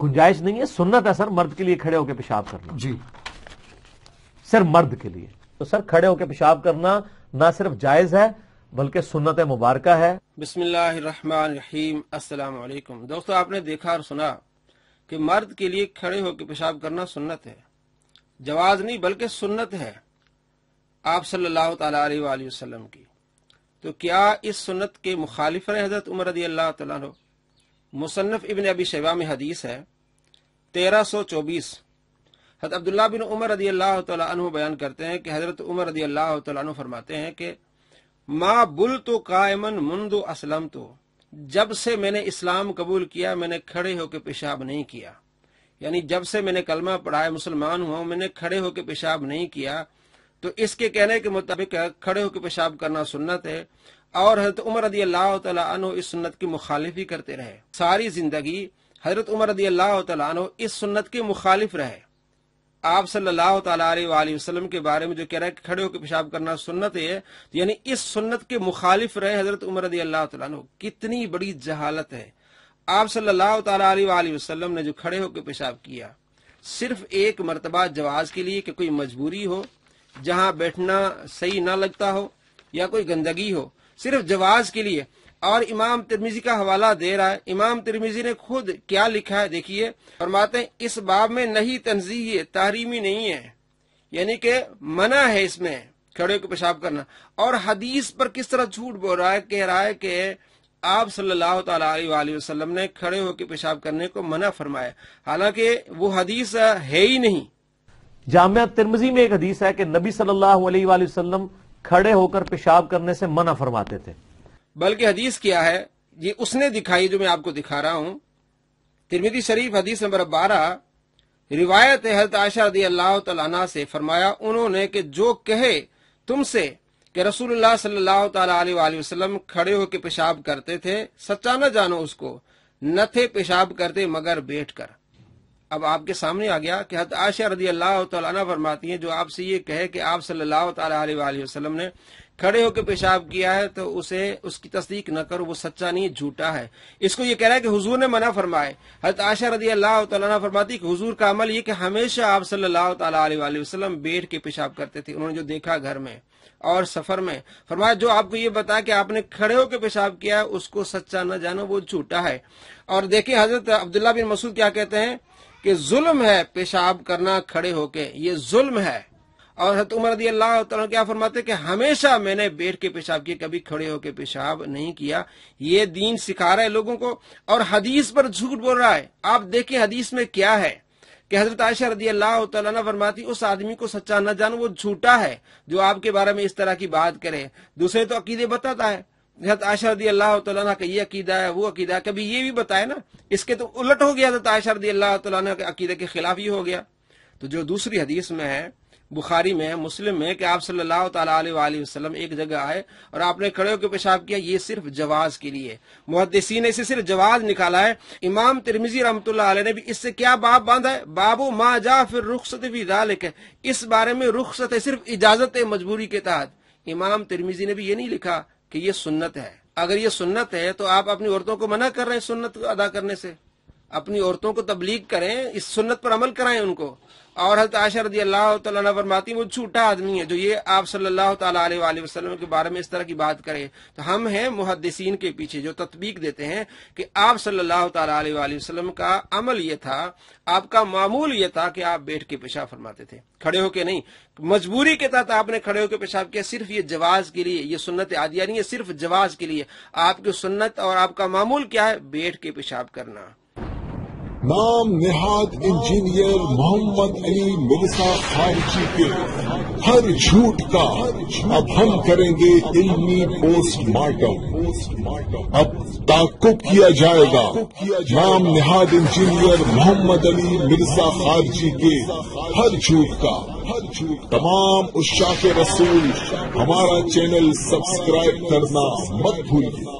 गुंजाइश नहीं है सुन्नत है सर मर्द के लिए खड़े होकर पेशाब करना जी सिर्फ मर्द के लिए तो सर खड़े होकर पेशाब करना ना सिर्फ जायज है बल्कि सुन्नत मुबारक है बिस्मिल्लाम दोस्तों आपने देखा और सुना कि मर्द के लिए खड़े होकर पेशाब करना सुन्नत है जवाज नहीं बल्कि सुन्नत है आप सल्लल्लाहु अलैहि वसल्लम की तो क्या इस सुन्नत के मुखालिफ रहे हजरत उमर रजी अल्लाह तु मुसन्फ़ इबन अबी शेबा में हदीस है तेरह सौ चौबीस हजरत अब्दुल्ला बिन उमर रदी अल्लाह तु बयान करते हैं कि हज़रत उमर रदी अल्लाह तु फरमाते हैं कि माँ बुल तो कायमन मुंदो असलम तो जब से मैंने इस्लाम कबूल किया मैंने खड़े होकर पेशाब नहीं किया यानी जब से मैंने कलमा पढ़ाया मुसलमान हुआ मैंने खड़े होकर पेशाब नहीं किया तो इसके कहने के मुताबिक खड़े होकर पेशाब करना सुन्नत है और हजरत उमर रदी अल्लाह तन इस सुन्नत की मुखालिफी करते रहे सारी जिंदगी हजरत उमर रदी अल्लाह तन इस सुन्नत के मुखालिफ रहे आप सल्लल्लाहु अलैहि वसल्लम के बारे में जो कह रहा है कि खड़े होकर पेशाब करना सुन्नत है तो यानी इस सुन्नत के मुखालिफ रहे हजरत उमर रदी अल्लाह कितनी बड़ी जहालत है आप सल्लल्लाहु अलैहि वसल्लम ने जो खड़े होकर पेशाब किया सिर्फ एक मरतबा जवाज के लिए कि कोई मजबूरी हो जहां बैठना सही ना लगता हो या कोई गंदगी हो सिर्फ जवाज के लिए और इमाम तिरमिजी का हवाला दे रहा है इमाम तिरमिजी ने खुद क्या लिखा है देखिए फरमाते हैं इस बाब में नहीं तनजीह है तारीमी नहीं है यानी के मना है इसमें खड़े को पेशाब करना और हदीस पर किस तरह झूठ बोल रहा है कह रहा है कि आप सल्लल्लाहु अलैहि वसल्लम ने खड़े होकर पेशाब करने को मना फरमाया हालांकि वो हदीस है ही नहीं जामिया तिरमजी में एक हदीस है कि नबी सल्लल्लाहु अलैहि वसल्लम खड़े होकर पेशाब करने से मना फरमाते थे बल्कि हदीस क्या है ये उसने दिखाई जो मैं आपको दिखा रहा हूँ तिरमिदी शरीफ हदीस नंबर बारह रिवायत हजरत आशा रदी अल्लाह तला से फरमाया उन्होंने कि जो कहे तुमसे कि रसूलुल्लाह सल्लल्लाहु अलैहि वसल्लम खड़े होकर पेशाब करते थे सच्चा न जानो उसको न थे पेशाब करते मगर बैठ कर अब आपके सामने आ गया कि हत आशा रजी अल्लाह तला फरमाती हैं जो आपसे ये कहे कि आप सल्लाम ने खड़े होकर पेशाब किया है तो उसे उसकी तस्दीक न करो वो सच्चा नहीं झूठा है इसको ये कह रहा है कि हुजूर ने मना फरमाए हजरत आशा रदी अल्लाह तला फरमाती कि हुजूर का अमल ये कि हमेशा आप सल्लल्लाहु अलैहि वसल्लम बैठ के पेशाब करते थे उन्होंने जो देखा घर में और सफर में फरमाया जो आपको ये बताया कि आपने खड़े होकर पेशाब किया उसको सच्चा न जानो वो झूठा है और देखिए हजरत अब्दुल्ला बिन मसूद क्या कहते हैं कि जुल्म है पेशाब करना खड़े होके ये जुल्म है और हत उमर रदी अल्लाह क्या फरमाते कि हमेशा मैंने बैठ के पेशाब किया कभी खड़े होकर पेशाब नहीं किया ये दीन सिखा रहा है लोगों को और हदीस पर झूठ बोल रहा है आप देखें हदीस में क्या है कि हजरत आयशा रदी अल्लाह तला फरमाती उस आदमी को सच्चा न जानो वो झूठा है जो आपके बारे में इस तरह की बात करे दूसरे तो अकीदे बताता है हजरत आयशा रदी अल्लाह तला का ये अकीदा है वो अकीदा है कभी ये भी बताए ना इसके तो उलट हो गया हजरत आयशा रदी अल्लाह तला के अकीदे के खिलाफ ही हो गया तो जो दूसरी हदीस में है बुखारी में मुस्लिम में कि आप सल्लल्लाहु अलैहि वसल्लम एक जगह आए और आपने खड़े होकर पेशाब किया ये सिर्फ जवाज के लिए मुहदसी ने इसे सिर्फ जवाज निकाला है इमाम तिरमिजी रमत ने भी इससे क्या बाप बांधा है बाबू माँ जा फिर रुखसत भी है इस बारे में रुखसत है सिर्फ इजाजत है मजबूरी के तहत इमाम तिरमिजी ने भी ये नहीं लिखा कि ये सुन्नत है अगर ये सुन्नत है तो आप अपनी औरतों को मना कर रहे हैं सुन्नत अदा करने से अपनी औरतों को तबलीग करें इस सुन्नत पर अमल कराएं उनको और हजरत आशा रदी अल्लाह फरमाती वो छूटा आदमी है जो ये आप सल्लल्लाहु अलैहि वसल्लम के बारे में इस तरह की बात करें तो हम हैं मुहदसिन के पीछे जो तत्बीक देते हैं कि आप सल्लल्लाहु अलैहि वसल्लम का अमल ये था आपका मामूल ये था कि आप बैठ के पेशाब फरमाते थे खड़े होके नहीं मजबूरी के तहत आपने खड़े होकर पेशाब किया सिर्फ ये जवाज के लिए ये सुन्नत आदिया नहीं है सिर्फ जवाज के लिए आपकी सुन्नत और आपका मामूल क्या है बैठ के पेशाब करना नाम निहाद इंजीनियर मोहम्मद अली मिर्सा खारजी के हर झूठ का अब हम करेंगे इल्मी पोस्टमार्टम अब ताकुब किया जाएगा नाम निहाद इंजीनियर मोहम्मद अली मिर्सा खारजी के हर झूठ का हर झूठ तमाम उस के रसूल हमारा चैनल सब्सक्राइब करना मत भूलिए